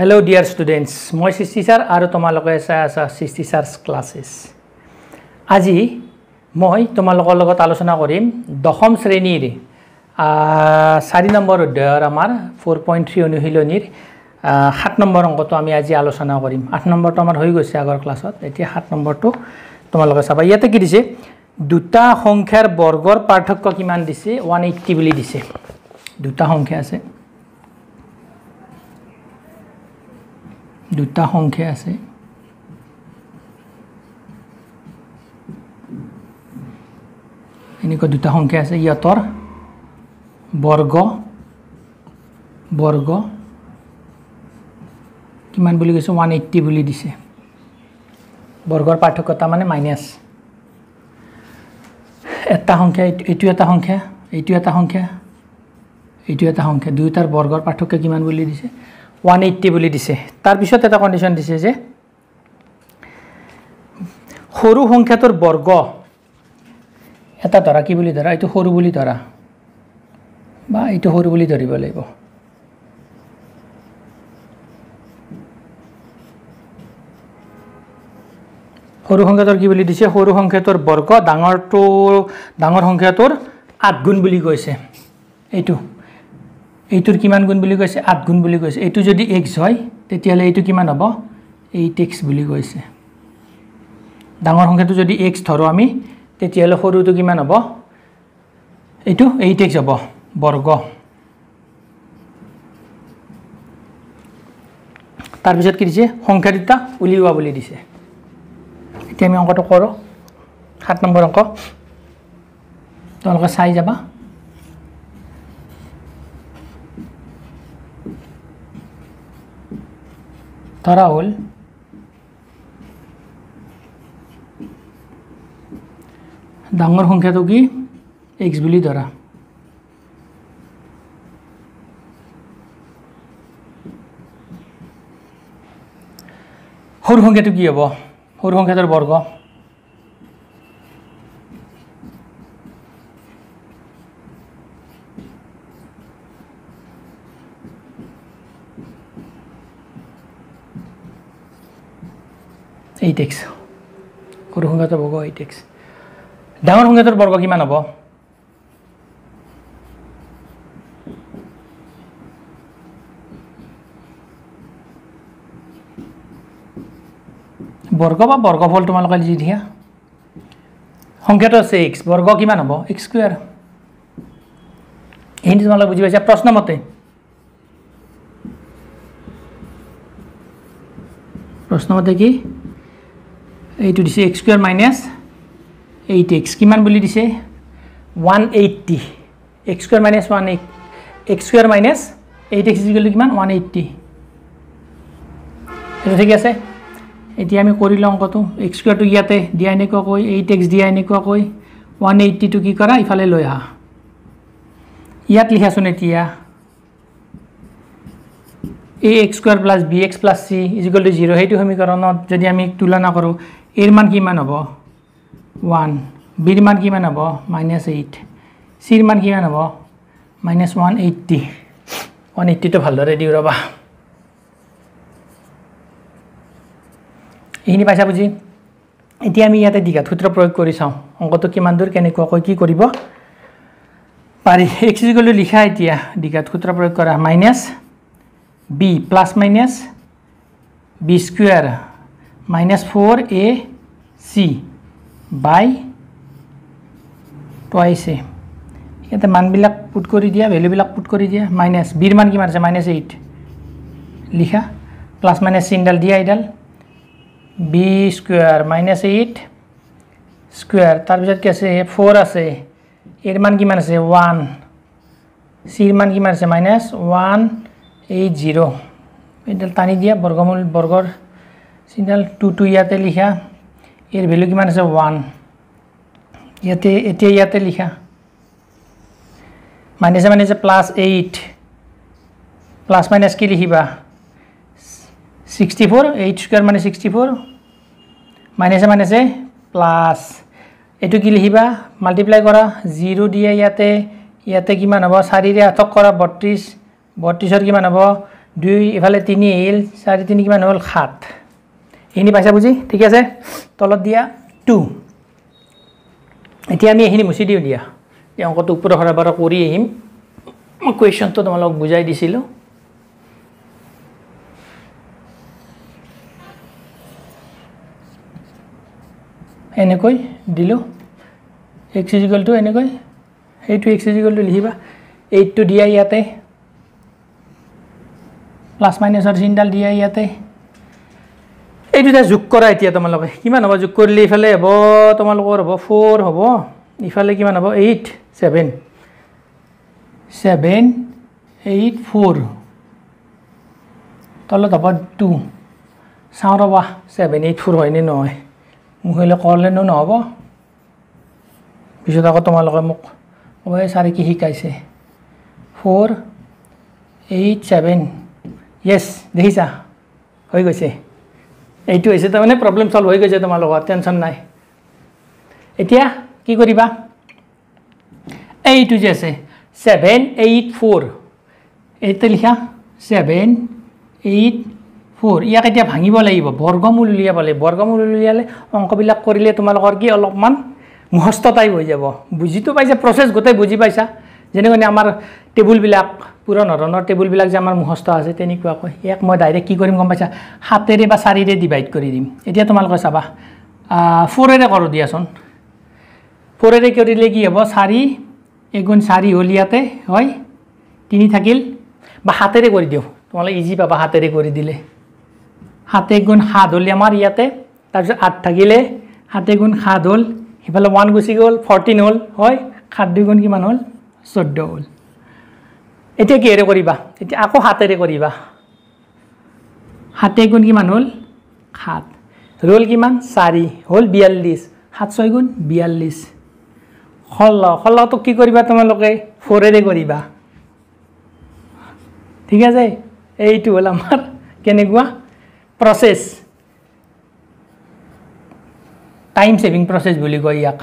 hello' dear students মই সৃষ্টি sir আৰু তোমালোকে চাই আছা সৃষ্টি ছাৰ ক্লাছেছ আজি মই তোমালোকৰ লগত আলোচনা কৰিম দশম শ্ৰেণীৰ চাৰি নম্বৰ অধ্যায়ৰ আমাৰ ফ'ৰ পইণ্ট থ্ৰী অনুশীলনীৰ সাত নম্বৰ অংকটো আমি আজি আলোচনা কৰিম আঠ নম্বৰটো আমাৰ হৈ গৈছে আগৰ ক্লাছত এতিয়া সাত নম্বৰটো তোমালোকে চাবা ইয়াতে কি দিছে দুটা সংখ্যাৰ বৰ্গৰ পাৰ্থক্য কিমান দিছে ওৱান এইট্টি বুলি দিছে দুটা সংখ্যা আছে দুটা সংখ্যা আছে এনেকুৱা দুটা সংখ্যা আছে ইহঁতৰ বৰ্গ বৰ্গ কিমান বুলি কৈছে ওৱান এইট্টি বুলি দিছে বৰ্গৰ পাৰ্থক্য তাৰমানে মাইনাছ এটা সংখ্যা এইটো এটা সংখ্যা এইটো এটা সংখ্যা এইটো এটা সংখ্যা দুয়োটাৰ বৰ্গৰ পাৰ্থক্য কিমান বুলি দিছে ওৱান এইট্টি বুলি দিছে তাৰপিছত এটা কণ্ডিশ্যন দিছে যে সৰু সংখ্যাটোৰ বৰ্গ এটা ধৰা কি বুলি ধৰা এইটো সৰু বুলি ধৰা বা এইটো সৰু বুলি ধৰিব লাগিব সৰু সংখ্যাটোৰ কি বুলি দিছে সৰু সংখ্যাটোৰ বৰ্গ ডাঙৰটো ডাঙৰ সংখ্যাটোৰ আঠগুণ বুলি কৈছে এইটো এইটোৰ কিমান গুণ বুলি কৈছে আঠ গুণ বুলি কৈছে এইটো যদি এক্স হয় তেতিয়াহ'লে এইটো কিমান হ'ব এইট এক্স বুলি কৈছে ডাঙৰ সংখ্যাটো যদি এক্স ধৰোঁ আমি তেতিয়াহ'লে সৰুটো কিমান হ'ব এইটো এইট এক্স হ'ব বৰ্গ তাৰপিছত কি দিছে সংখ্যা দুটা উলিওৱা বুলি দিছে এতিয়া আমি অংকটো কৰোঁ সাত নম্বৰ অংক তোমালোকে চাই যাবা تراول ডাঙৰ সংখ্যাটো কি এক্স বুলি ধৰা সৰু সংখ্যাটো কি হ'ব সৰু সংখ্যাটোৰ বৰ্গ এইট এক্স সৰু সংখ্যাটোৰ বৰ্গ এইট এক্স ডাঙৰ সংখ্যাটোৰ বৰ্গ কিমান হ'ব বৰ্গ বা বৰ্গ ফল তোমালোকে যি দিয়া সংখ্যাটো আছে এক্স বৰ্গ কিমান হ'ব এক্স স্কুৱেৰ এইখিনি তোমালোকে বুজি পাইছা প্ৰশ্নমতে প্ৰশ্নমতে কি এইটো দিছে x square minus eight x কিমান বুলি দিছে one eighty x square minus one eight x square minus eight x দিছিলোঁ কিমান ওৱান এইট্টি সেইটো ঠিকে আছে এতিয়া আমি কৰি লওঁ অংকটো এক্স স্কুৱেৰটো ইয়াতে দিয়া এনেকুৱাকৈ এইট এক্স দিয়া এনেকুৱাকৈ ওৱান এইট্টিটো কি কৰা ইফালে লৈ আহা ইয়াত লিখাচোন এতিয়া a x square plus b x plus c equal to zero' সেইটো সমীকৰণত যদি আমি তুলনা কৰোঁ এর মান কি মান হব 1 বি এর মান কি মান হব -8 সি এর মান কি মান হব -180 180 তো ভালদরে দিউ রবা এইনি পাইছা বুঝি এতি আমি ইয়াতে দিগা সূত্র প্রয়োগ করি সাউ অঙ্ক তো কি মান দূর কেনে কো কই কি করিব পারি x লিখা আইতিয়া দিগা সূত্র প্রয়োগ করা -b b square minus four a c by twice a ठीक है मानव पुट कर दिया भेल्यूबी पुट कर दिया माइनास विर मान कि माइनास एट लिखा प्लास माइनास सीनडाल दिया एडाल वि स्कुर माइनास एट स्कुर तार पास कि फोर आ मान कि वान सी मान कि माइनास वान एट जिरो एडाल टानी दिया बर्गमूल बर्गर টু টু ইয়াতে লিখা ইয়াৰ ভেল্যু কিমান আছে ওৱান ইয়াতে এতিয়া ইয়াতে লিখা মাইনাছে মাইনাছে প্লাছ এইট প্লাছ মাইনাছ কি লিখিবা ছিক্সটি ফ'ৰ এইট স্কুৱাৰ মানে ছিক্সটি ফ'ৰ মাইনাছে মাইনাছে প্লাছ এইটো কি লিখিবা মাল্টিপ্লাই কৰা জিৰ' দিয়ে ইয়াতে ইয়াতে কিমান হ'ব চাৰিৰে আঠক কৰা বত্ৰিছ বত্ৰিছৰ কিমান হ'ব দুই ইফালে তিনি আহিল চাৰি তিনি কিমান হ'ল সাত এইখিনি পাইছা বুজি ঠিক আছে তলত দিয়া টু এতিয়া আমি এইখিনি মুচি দিওঁ দিয়া যে অংকটো ওপৰত সৰা বাৰ কৰি আহিম মই কুৱেশ্যনটো তোমালোকক বুজাই দিছিলোঁ এনেকৈ দিলোঁ এক্স ইজিকলটো এনেকৈ সেইটো এক্স ইজিকলটো লিখিবা এইটটো দিয়া ইয়াতে প্লাছ মাইনাছৰ চিনডাল দিয়া ইয়াতে এই দুটা যোগ কৰা এতিয়া তোমালোকে কিমান হ'ব যোগ কৰিলে ইফালে হব তোমালোকৰ হব ফ'ৰ হব ইফালে কিমান হব eight seven seven eight four তলত হব টু চাওঁ ৰবা ছেভেন এইট ফ'ৰ হয়নে নহয় মোক সেইলৈ ক'লেনো নহ'ব পিছত আকৌ তোমালোকে মোক ক'ব এই চাৰি কি শিকাইছে ফ'ৰ এইট ছেভেন য়েছ দেখিছা হৈ গৈছে এইটো হৈছে তাৰমানে প্ৰব্লেম চল্ভ হৈ গৈছে তোমালোকৰ টেনশ্যন নাই এতিয়া কি কৰিবা এইটো যে আছে ছেভেন এইট ফ'ৰ এইটো লিখা ছেভেন এইট ফ'ৰ ইয়াক এতিয়া ভাঙিব লাগিব বৰ্গমূল উলিয়াব লাগিব বৰ্গমূল উলিয়ালে অংকবিলাক কৰিলে তোমালোকৰ কি অলপমান মুখস্থ টাইপ হৈ যাব বুজিটো পাইছা প্ৰচেছ গোটেই বুজি পাইছা যেনেকৈ আমাৰ টেবুলবিলাক পুৰণ ধৰণৰ টেবুলবিলাক যে আমাৰ মুখস্থ আছে তেনেকুৱাকৈ ইয়াক মই ডাইৰেক্ট কি কৰিম গম পাইছা সাতেৰে বা চাৰিৰে ডিভাইড কৰি দিম এতিয়া তোমালোকে চাবা ফ'ৰেৰে কৰোঁ দিয়াচোন ফ'ৰেৰে কৰিলে কি হ'ব চাৰি এগুণ চাৰি হ'ল ইয়াতে হয় তিনি থাকিল বা হাতেৰে কৰি দিওঁ তোমালোকে ইজি পাবা হাতেৰে কৰি দিলে সাত গুণ সাত হ'ল আমাৰ ইয়াতে তাৰপিছত আঠ থাকিলে সাত এগুণ সাত হ'ল সিফালে ওৱান গুচি গ'ল ফৰ্টিন হ'ল হয় সাত দুগুণ কিমান হ'ল চৈধ্য হ'ল এতিয়া কিহেৰে কৰিবা এতিয়া আকৌ হাতেৰে কৰিবা হাতে গুণ কিমান হ'ল সাত ৰ'ল কিমান চাৰি হ'ল বিয়াল্লিছ সাত ছয় গুণ বিয়াল্লিছ ষোল্ল ষোল্লটো কি কৰিবা তোমালোকে ফ'ৰেৰে কৰিবা ঠিক আছে এইটো হ'ল আমাৰ কেনেকুৱা প্ৰচেছ টাইম ছেভিং প্ৰচেছ বুলি কয় ইয়াক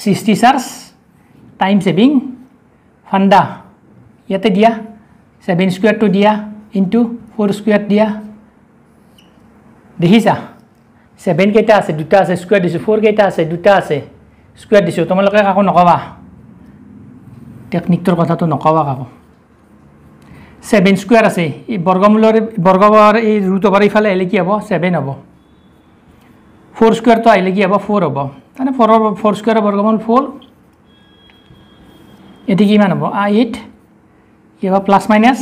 ছিক্সটি চাৰ্জ টাইম ছেভিং ফাণ্ডা ইয়াতে দিয়া ছেভেন স্কুৱাৰটো দিয়া ইনটু ফ'ৰ স্কুৱাৰ দিয়া দেখিছা ছেভেন কেইটা আছে দুটা আছে স্কুৱাৰ দিছোঁ ফ'ৰ কেইটা আছে দুটা আছে স্কুৱেৰ দিছোঁ তোমালোকে কাকো নক'বা টেকনিকটোৰ কথাটো নক'বা কাকো ছেভেন স্কুৱেৰ আছে এই বৰ্গমূলৰ বৰ্গমূলৰ এই ৰুট অভাৰ ইফালে আহিলে কি হ'ব ছেভেন হ'ব ফ'ৰ স্কুৱেৰটো আহিলে কি হ'ব ফ'ৰ হ'ব তাৰমানে ফ'ৰৰ ফ'ৰ স্কুৱেৰৰ বৰ্গমূল ফ'ৰ এইটো কিমান হ'ব এইট কি হ'ব প্লাছ মাইনাছ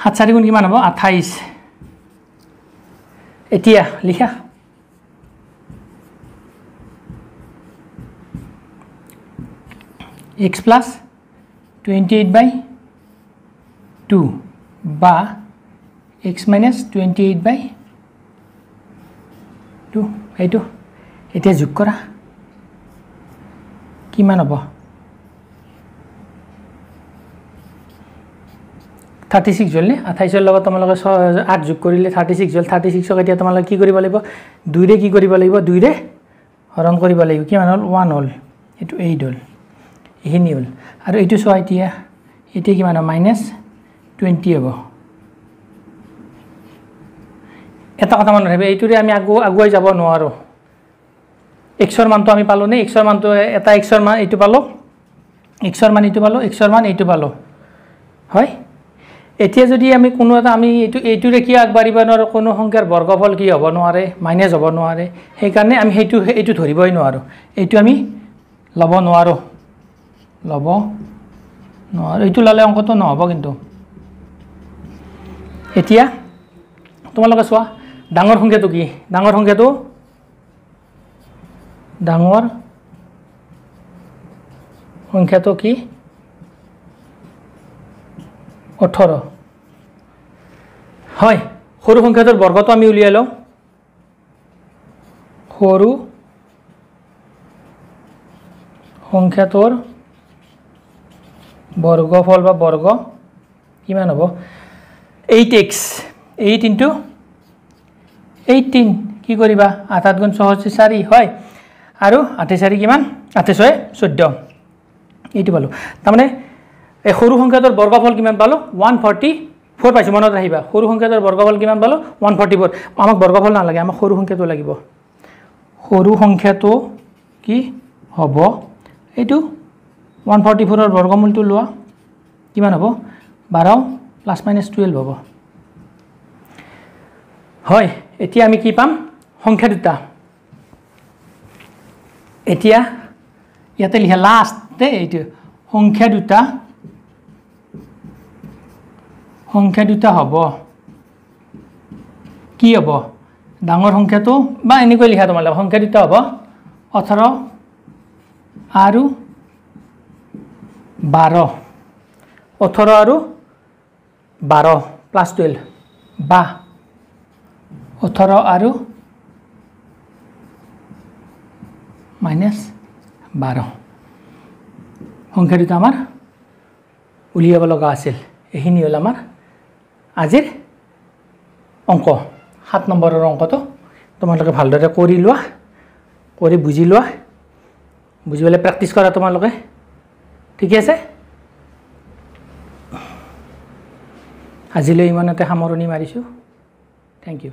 সাত চাৰি গুণ কিমান হ'ব আঠাইছ এতিয়া লিখা x plus twenty eight by two বা x minus twenty eight by two এইটো এতিয়া যোগ কৰা কিমান হ'ব থাৰ্টি ছিক্স জ'ল নে আঠাইছৰ লগত তোমালোকে ছ আঠ যোগ কৰিলে থাৰ্টি ছিক্স জ'ল থাৰ্টি ছিক্সক এতিয়া তোমালোকে কি কৰিব লাগিব দুইৰে কি কৰিব লাগিব দুইৰে হৰণ কৰিব লাগিব কিমান হ'ল ওৱান হ'ল এইটো এইট হ'ল এইখিনি হ'ল আৰু এইটো চোৱা এতিয়া এতিয়া কিমান হ'ব মাইনাছ টুৱেণ্টি হ'ব এটা কথা মনত ৰাখিব এইটোৰে আমি আগু আগুৱাই যাব নোৱাৰোঁ এক্সৰ মানটো আমি পালোঁ নে এক্সৰ মানটো এটা এক্সৰ মান এইটো পালোঁ এক্সৰ মান এইটো পালোঁ এক্সৰ মান এইটো পালোঁ হয় এতিয়া যদি আমি কোনো এটা আমি এইটো এইটো কি আগবাঢ়িব নোৱাৰোঁ কোনো সংখ্যাৰ বৰ্গফল কি হ'ব নোৱাৰে মাইনাছ হ'ব নোৱাৰে সেইকাৰণে আমি সেইটো এইটো ধৰিবই নোৱাৰোঁ এইটো আমি ল'ব নোৱাৰোঁ ল'ব নোৱাৰোঁ এইটো ল'লে অংকটো নহ'ব কিন্তু এতিয়া তোমালোকে চোৱা ডাঙৰ সংখ্যাটো কি ডাঙৰ সংখ্যাটো ডাঙৰ সংখ্যাটো কি ওঠৰ হয় সৰু সংখ্যাটোৰ বৰ্গটো আমি উলিয়াই লওঁ সৰু সংখ্যাটোৰ বৰ্গফল বা বৰ্গ কিমান হ'ব eight x eight into eighteen কি কৰিবা আঠ আঠ গুণ ছয় চাৰি হয় আৰু আঠে চাৰি কিমান আঠে ছয় চৈধ্য এইটো পালোঁ তাৰমানে এই সৰু সংখ্যাটোৰ বৰ্গফল কিমান পালোঁ ওৱান ফৰ্টি ফ'ৰ পাইছোঁ মনত ৰাখিবা সৰু সংখ্যাটোৰ বৰ্গফল কিমান পালোঁ ওৱান ফৰ্টি ফ'ৰ আমাক বৰ্গফল নালাগে আমাক সৰু সংখ্যাটো লাগিব সৰু সংখ্যাটো কি হ'ব এইটো ওৱান ফৰ্টি ফ'ৰৰ বৰ্গমূলটো লোৱা কিমান হ'ব বাৰ প্লাছ মাইনাছ টুৱেল্ভ হ'ব হয় এতিয়া আমি কি পাম সংখ্যা দুটা এতিয়া ইয়াতে লিখা লাষ্ট দেই এইটো সংখ্যা দুটা সংখ্যা দুটা হ'ব কি হ'ব ডাঙৰ সংখ্যাটো বা এনেকৈ লিখা তোমালোকে সংখ্যা দুটা হ'ব ওঠৰ আৰু বাৰ ওঠৰ আৰু বাৰ প্লাছ টুৱেল্ভ বা ওঠৰ আৰু মাইনাছ বাৰ সংখ্যা দুটা আমাৰ উলিয়াব লগা আছিল এইখিনি হ'ল আমাৰ আজিৰ অংক সাত নম্বৰৰ অংকটো তোমালোকে ভালদৰে কৰি লোৱা কৰি বুজি লোৱা বুঝি পেলে প্ৰ্যাকটিস কৰা তোমালোকে ঠিকে আছে আজিলে ইমানতে সামৰণি মাৰিছোঁ থেংক ইউ